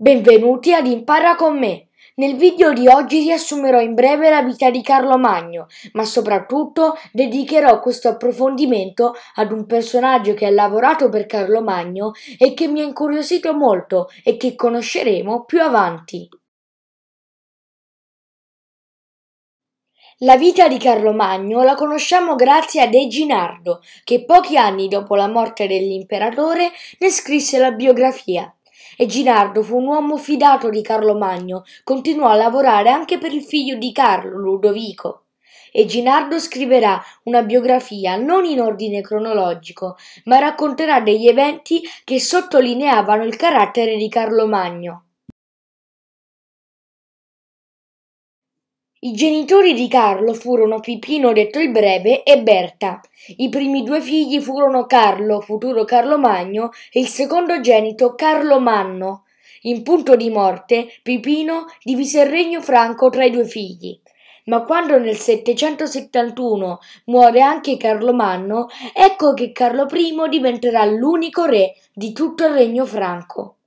Benvenuti ad Impara con me! Nel video di oggi riassumerò in breve la vita di Carlo Magno, ma soprattutto dedicherò questo approfondimento ad un personaggio che ha lavorato per Carlo Magno e che mi ha incuriosito molto e che conosceremo più avanti. La vita di Carlo Magno la conosciamo grazie a De Ginardo, che pochi anni dopo la morte dell'imperatore ne scrisse la biografia e Ginardo fu un uomo fidato di Carlo Magno, continuò a lavorare anche per il figlio di Carlo, Ludovico. E Ginardo scriverà una biografia non in ordine cronologico, ma racconterà degli eventi che sottolineavano il carattere di Carlo Magno. I genitori di Carlo furono Pipino detto il Breve e Berta. I primi due figli furono Carlo, futuro Carlo Magno, e il secondogenito Carlo Manno. In punto di morte, Pipino divise il regno franco tra i due figli. Ma quando nel 771 muore anche Carlo Manno, ecco che Carlo I diventerà l'unico re di tutto il regno franco.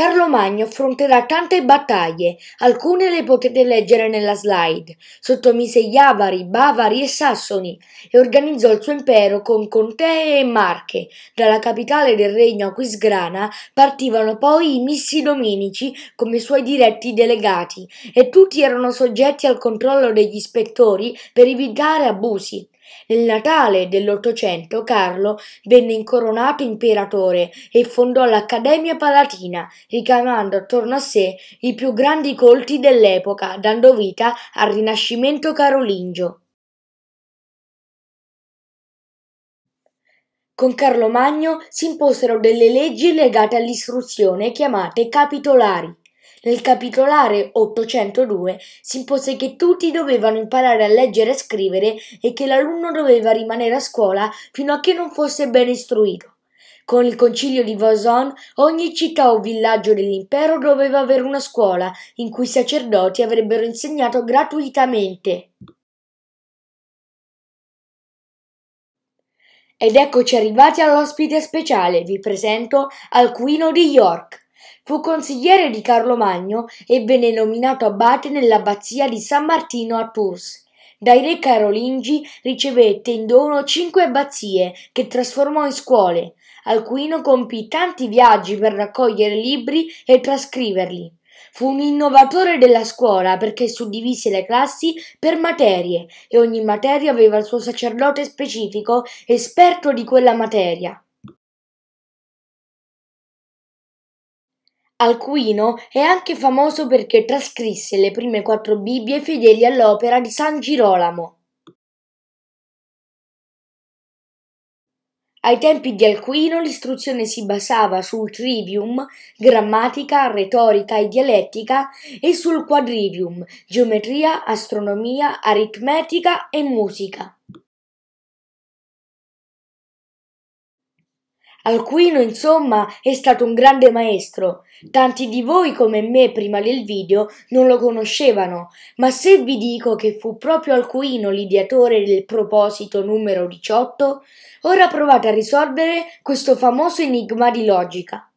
Carlo Magno affronterà tante battaglie, alcune le potete leggere nella slide. Sottomise gli Avari, Bavari e Sassoni e organizzò il suo impero con contee e marche. Dalla capitale del regno Aquisgrana partivano poi i missi dominici come suoi diretti delegati e tutti erano soggetti al controllo degli ispettori per evitare abusi. Nel Natale dell'Ottocento Carlo venne incoronato imperatore e fondò l'Accademia Palatina, richiamando attorno a sé i più grandi colti dell'epoca, dando vita al Rinascimento carolingio. Con Carlo Magno si imposero delle leggi legate all'istruzione chiamate capitolari. Nel capitolare 802 si impose che tutti dovevano imparare a leggere e scrivere e che l'alunno doveva rimanere a scuola fino a che non fosse ben istruito. Con il concilio di Vaison, ogni città o villaggio dell'impero doveva avere una scuola in cui i sacerdoti avrebbero insegnato gratuitamente. Ed eccoci arrivati all'ospite speciale, vi presento Alcuino di York. Fu consigliere di Carlo Magno e venne nominato abate nell'abbazia di San Martino a Tours. Dai re carolingi ricevette in dono cinque abbazie che trasformò in scuole. Alcuino compì tanti viaggi per raccogliere libri e trascriverli. Fu un innovatore della scuola perché suddivise le classi per materie e ogni materia aveva il suo sacerdote specifico esperto di quella materia. Alcuino è anche famoso perché trascrisse le prime quattro Bibbie fedeli all'opera di san Girolamo. Ai tempi di Alcuino l'istruzione si basava sul trivium, grammatica, retorica e dialettica, e sul quadrivium, geometria, astronomia, aritmetica e musica. Alcuino, insomma, è stato un grande maestro. Tanti di voi come me prima del video non lo conoscevano, ma se vi dico che fu proprio Alcuino l'ideatore del proposito numero 18, ora provate a risolvere questo famoso enigma di logica.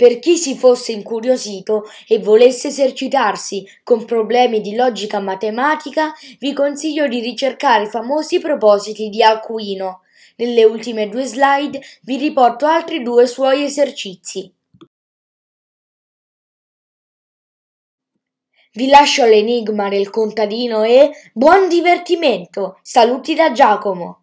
per chi si fosse incuriosito e volesse esercitarsi con problemi di logica matematica, vi consiglio di ricercare i famosi propositi di Alcuino. Nelle ultime due slide vi riporto altri due suoi esercizi. Vi lascio l'enigma del contadino e buon divertimento! Saluti da Giacomo!